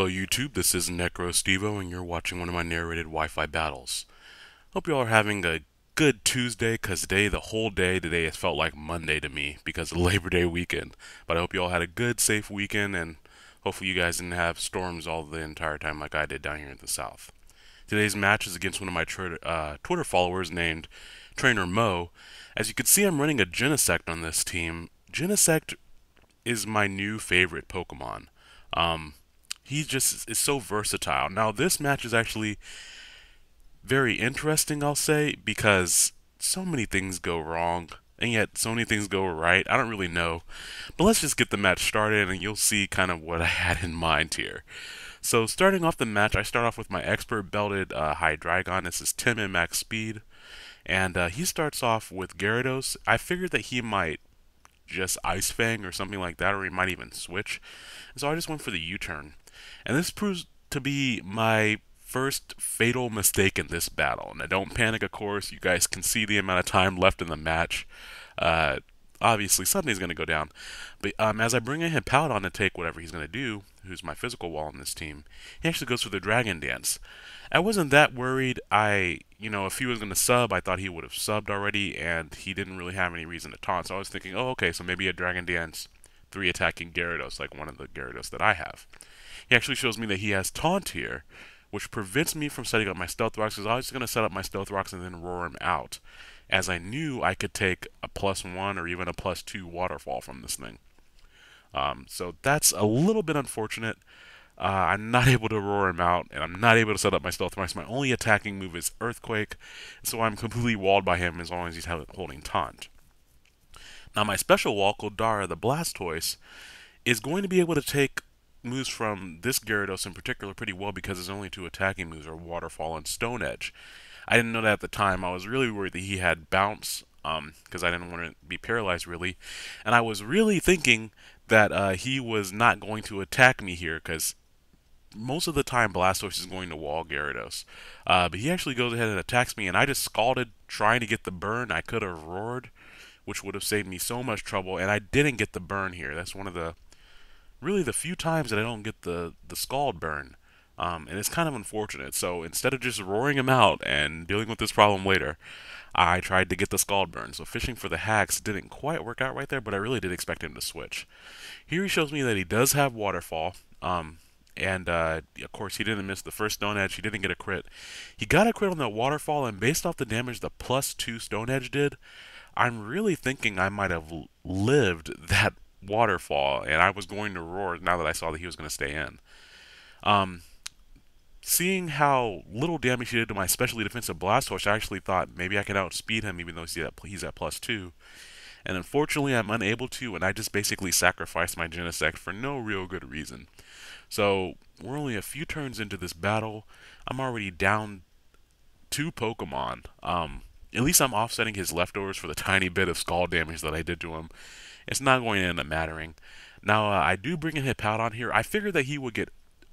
Hello YouTube, this is NecroStevo and you're watching one of my narrated Wi-Fi battles. Hope y'all are having a good Tuesday because today, the whole day today, has felt like Monday to me because of Labor Day weekend. But I hope y'all had a good, safe weekend and hopefully you guys didn't have storms all the entire time like I did down here in the south. Today's match is against one of my uh, Twitter followers named Trainer Mo. As you can see, I'm running a Genesect on this team. Genesect is my new favorite Pokemon. Um, he just is so versatile. Now, this match is actually very interesting, I'll say, because so many things go wrong, and yet so many things go right. I don't really know. But let's just get the match started, and you'll see kind of what I had in mind here. So, starting off the match, I start off with my expert belted uh, Hydreigon. This is Tim and max speed. And uh, he starts off with Gyarados. I figured that he might just Ice Fang or something like that, or he might even switch. So I just went for the U turn. And this proves to be my first fatal mistake in this battle. Now, don't panic, of course. You guys can see the amount of time left in the match. Uh, obviously, something's going to go down. But um, as I bring in Hippowdon to take whatever he's going to do, who's my physical wall in this team, he actually goes for the Dragon Dance. I wasn't that worried. I, you know, if he was going to sub, I thought he would have subbed already, and he didn't really have any reason to taunt. So I was thinking, oh, okay, so maybe a Dragon Dance, three attacking Gyarados, like one of the Gyarados that I have. He actually shows me that he has Taunt here, which prevents me from setting up my Stealth Rocks, because I was just going to set up my Stealth Rocks and then roar him out, as I knew I could take a plus one or even a plus two Waterfall from this thing. Um, so that's a little bit unfortunate. Uh, I'm not able to roar him out, and I'm not able to set up my stealth rocks. My only attacking move is Earthquake, so I'm completely walled by him as long as he's holding Taunt. Now, my special wall, Dara the Blastoise, is going to be able to take moves from this Gyarados in particular pretty well because his only two attacking moves are Waterfall and Stone Edge. I didn't know that at the time. I was really worried that he had Bounce because um, I didn't want to be paralyzed really, and I was really thinking that uh, he was not going to attack me here because most of the time Blastoise is going to wall Gyarados, uh, but he actually goes ahead and attacks me, and I just scalded trying to get the burn. I could have roared, which would have saved me so much trouble, and I didn't get the burn here. That's one of the really the few times that I don't get the, the scald burn. Um, and it's kind of unfortunate. So instead of just roaring him out and dealing with this problem later, I tried to get the scald burn. So fishing for the hacks didn't quite work out right there, but I really did expect him to switch. Here he shows me that he does have waterfall. Um, and uh, of course he didn't miss the first stone edge he didn't get a crit he got a crit on that waterfall and based off the damage the plus two stone edge did i'm really thinking i might have lived that waterfall, and I was going to roar now that I saw that he was going to stay in. Um, seeing how little damage he did to my specially defensive Blastoise, I actually thought maybe I could outspeed him, even though he's at, he's at plus two. And unfortunately, I'm unable to, and I just basically sacrificed my Genesect for no real good reason. So, we're only a few turns into this battle. I'm already down two Pokemon. Um, at least I'm offsetting his leftovers for the tiny bit of skull damage that I did to him. It's not going to end up mattering. Now, uh, I do bring in on here. I figured that he would get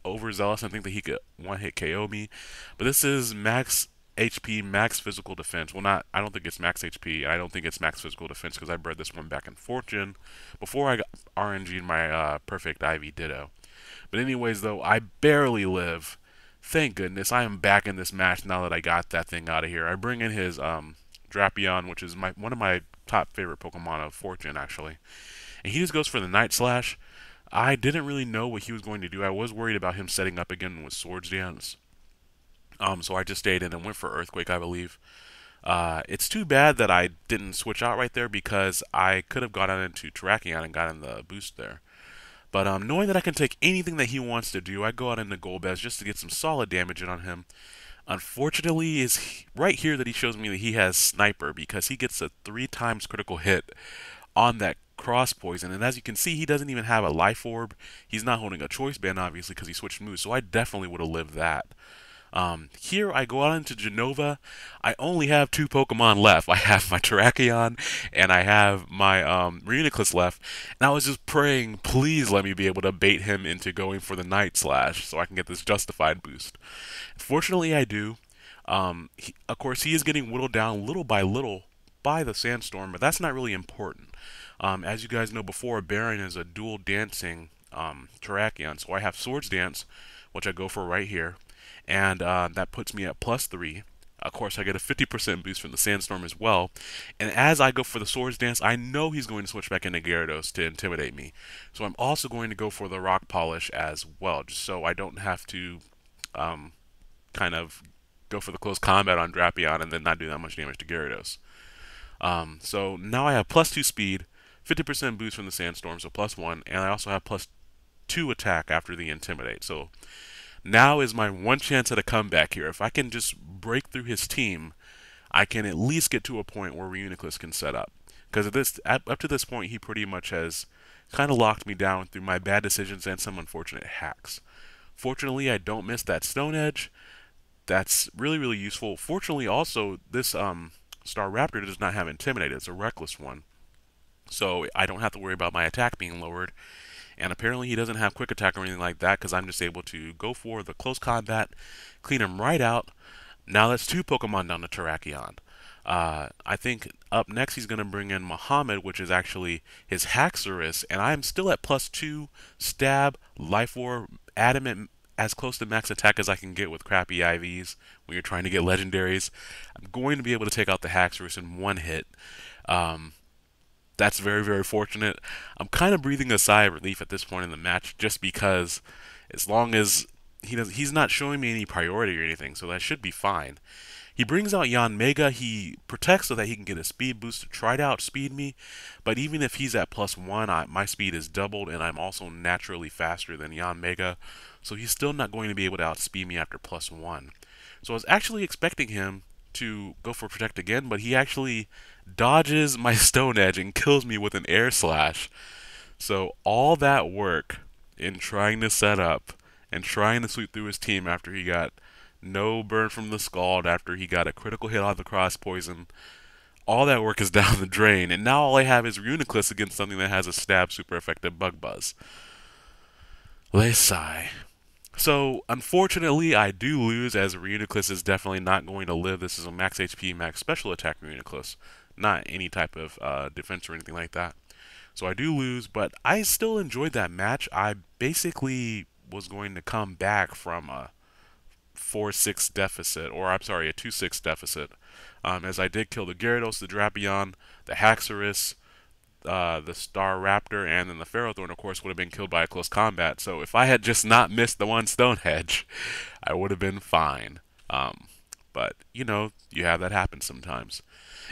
overzealous and think that he could one-hit KO me, but this is max HP, max physical defense. Well, not. I don't think it's max HP. I don't think it's max physical defense because I bred this one back in Fortune before I got RNG'd my uh, perfect Ivy Ditto. But anyways, though, I barely live. Thank goodness I am back in this match now that I got that thing out of here. I bring in his um Drapion, which is my one of my top favorite Pokemon of Fortune, actually. And he just goes for the Night Slash. I didn't really know what he was going to do. I was worried about him setting up again with Swords Dance. Um, so I just stayed in and went for Earthquake, I believe. Uh, it's too bad that I didn't switch out right there because I could have gotten into Terrakion and gotten the boost there. But um, knowing that I can take anything that he wants to do, I go out into Golbez just to get some solid damage in on him. Unfortunately, is right here that he shows me that he has Sniper because he gets a three times critical hit on that cross poison. And as you can see, he doesn't even have a life orb. He's not holding a choice band, obviously, because he switched moves. So I definitely would have lived that. Um, here I go out into Genova. I only have two Pokemon left. I have my Terrakion and I have my um, Reuniclus left. And I was just praying, please let me be able to bait him into going for the Night Slash so I can get this Justified boost. Fortunately, I do. Um, he, of course, he is getting whittled down little by little by the Sandstorm, but that's not really important. Um, as you guys know before, Baron is a dual dancing um, Terrakion, so I have Swords Dance, which I go for right here and uh, that puts me at plus three. Of course, I get a 50% boost from the Sandstorm as well. And as I go for the Swords Dance, I know he's going to switch back into Gyarados to intimidate me. So I'm also going to go for the Rock Polish as well, just so I don't have to um, kind of go for the close combat on Drapion and then not do that much damage to Gyarados. Um, so now I have plus 2 speed, 50% boost from the Sandstorm, so plus 1, and I also have plus 2 attack after the Intimidate. So now is my one chance at a comeback here. If I can just break through his team, I can at least get to a point where Reuniclus can set up. Because this, up to this point, he pretty much has kind of locked me down through my bad decisions and some unfortunate hacks. Fortunately, I don't miss that Stone Edge. That's really, really useful. Fortunately, also, this um, Star Raptor does not have Intimidate. It's a reckless one. So I don't have to worry about my attack being lowered and apparently he doesn't have quick attack or anything like that because I'm just able to go for the close combat, clean him right out. Now that's two Pokemon down to Terrakion. Uh, I think up next he's going to bring in Muhammad, which is actually his Haxorus, and I'm still at plus two stab, life orb, adamant, as close to max attack as I can get with crappy IVs when you're trying to get legendaries. I'm going to be able to take out the Haxorus in one hit. Um, that's very, very fortunate. I'm kind of breathing a sigh of relief at this point in the match just because as long as he does, he's not showing me any priority or anything, so that should be fine. He brings out Yan Mega. He protects so that he can get a speed boost to try to outspeed me. But even if he's at plus one, I, my speed is doubled, and I'm also naturally faster than Yan Mega. So he's still not going to be able to outspeed me after plus one. So I was actually expecting him to go for protect again, but he actually dodges my stone edge and kills me with an air slash. So all that work in trying to set up and trying to sweep through his team after he got no burn from the scald, after he got a critical hit on the cross poison, all that work is down the drain. And now all I have is Runiclus against something that has a stab super effective bug buzz. sigh. So, unfortunately, I do lose as Reuniclus is definitely not going to live. This is a max HP, max special attack Reuniclus, not any type of uh, defense or anything like that. So I do lose, but I still enjoyed that match. I basically was going to come back from a 4-6 deficit, or I'm sorry, a 2-6 deficit, um, as I did kill the Gyarados, the Drapion, the Haxorus, uh, the Star Raptor and then the Ferrothorn, of course, would have been killed by a close combat. So if I had just not missed the one Stonehenge, I would have been fine. Um, but, you know, you have that happen sometimes.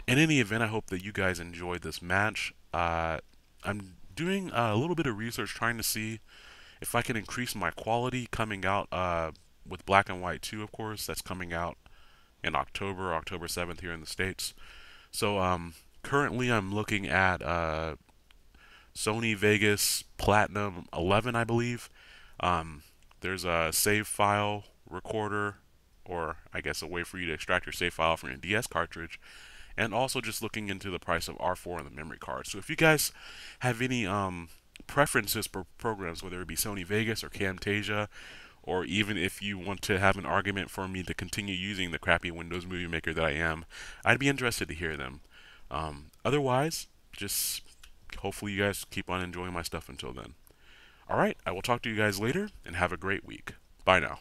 In any event, I hope that you guys enjoyed this match. Uh, I'm doing a little bit of research trying to see if I can increase my quality coming out uh, with Black and White 2, of course. That's coming out in October, October 7th here in the States. So, um, currently I'm looking at uh, Sony Vegas Platinum 11, I believe. Um, there's a save file recorder, or I guess a way for you to extract your save file from your DS cartridge, and also just looking into the price of R4 and the memory card. So if you guys have any um, preferences for programs, whether it be Sony Vegas or Camtasia, or even if you want to have an argument for me to continue using the crappy Windows Movie Maker that I am, I'd be interested to hear them. Um, otherwise, just hopefully you guys keep on enjoying my stuff until then. Alright, I will talk to you guys later, and have a great week. Bye now.